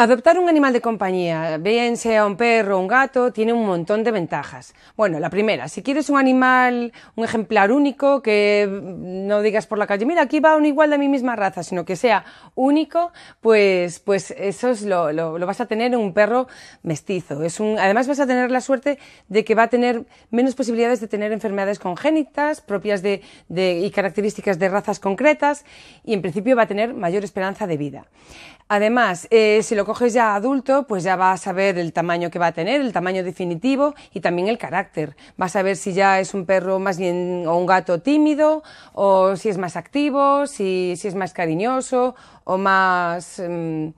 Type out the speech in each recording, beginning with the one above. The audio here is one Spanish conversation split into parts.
Adoptar un animal de compañía, bien sea un perro o un gato, tiene un montón de ventajas. Bueno, la primera, si quieres un animal, un ejemplar único, que mm, no digas por la calle, mira, aquí va un igual de mi misma raza, sino que sea único, pues, pues eso es lo, lo, vas a tener en un perro mestizo. Es un, además vas a tener la suerte de que va a tener menos posibilidades de tener enfermedades congénitas, propias de, y características de razas concretas, y en principio va a tener mayor esperanza de vida. Además, eh, si lo coges ya adulto, pues ya vas a ver el tamaño que va a tener, el tamaño definitivo y también el carácter. Vas a ver si ya es un perro más bien o un gato tímido, o si es más activo, si, si es más cariñoso, o más... Mm,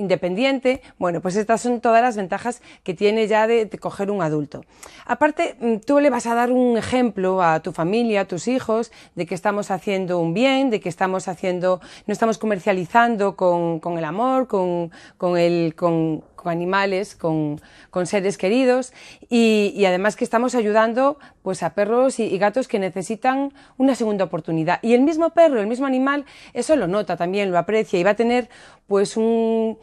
independiente. Bueno, pues estas son todas las ventajas que tiene ya de, coger un adulto. Aparte, mm, tú le vas a dar un ejemplo a tu familia, a tus hijos, de que estamos haciendo un bien, de que estamos haciendo, no estamos comercializando con, el amor, con, con el, con, con animales, con, seres queridos y, además que estamos ayudando pues a perros y, y, gatos que necesitan una segunda oportunidad. Y el mismo perro, el mismo animal, eso lo nota también, lo aprecia y va a tener pues un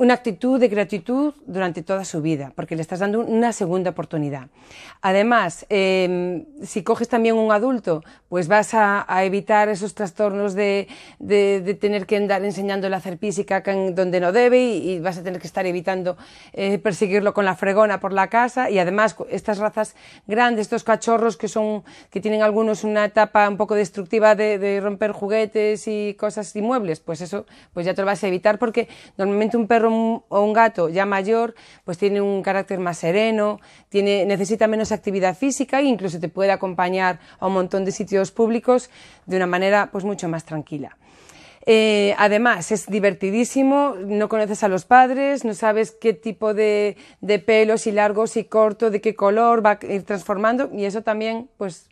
una actitud de gratitud durante toda su vida, porque le estás dando una segunda oportunidad. Además, em, si coges también un adulto, pues vas a, evitar esos trastornos de, tener que andar enseñando a hacer física donde no debe y, vas a tener que estar evitando eh, perseguirlo con la fregona por la casa. Y además, estas razas grandes, estos cachorros que son, que tienen algunos una etapa un poco destructiva de, romper juguetes y cosas inmuebles, pues eso, pues ya te lo vas a evitar porque normalmente un perro un, o un gato ya mayor, pues tiene un carácter más sereno, necesita menos actividad física e incluso te puede acompañar a un montón de sitios públicos de una manera pues mucho más tranquila. Eh, además, es divertidísimo, no conoces a los padres, no sabes qué tipo de, pelos pelo, si largo, si corto, de qué color va a ir transformando y eso también pues,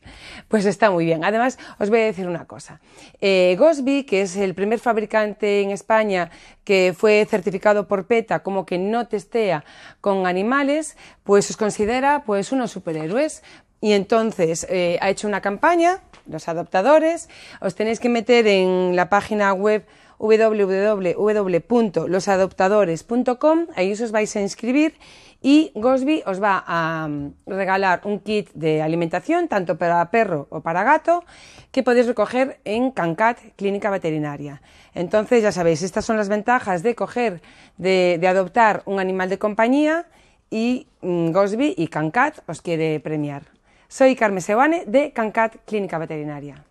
pues está muy bien. Además, os voy a decir una cosa. Eh, Gosby, que es el primer fabricante en España que fue certificado por PETA como que no testea con animales, pues os considera pues unos superhéroes. Y entonces eh, ha hecho una campaña los Adoptadores, os tenéis que meter en la página web www.losadoptadores.com, ahí os vais a inscribir y Gosby os va a mm, regalar un kit de alimentación tanto para perro o para gato que podéis recoger en Cancat Clínica Veterinaria. Entonces ya sabéis, estas son las ventajas de coger, de, de adoptar un animal de compañía y mm, Gosby y Cancat os quiere premiar. Soy Carmen Sebane de Cancat Clínica Veterinaria.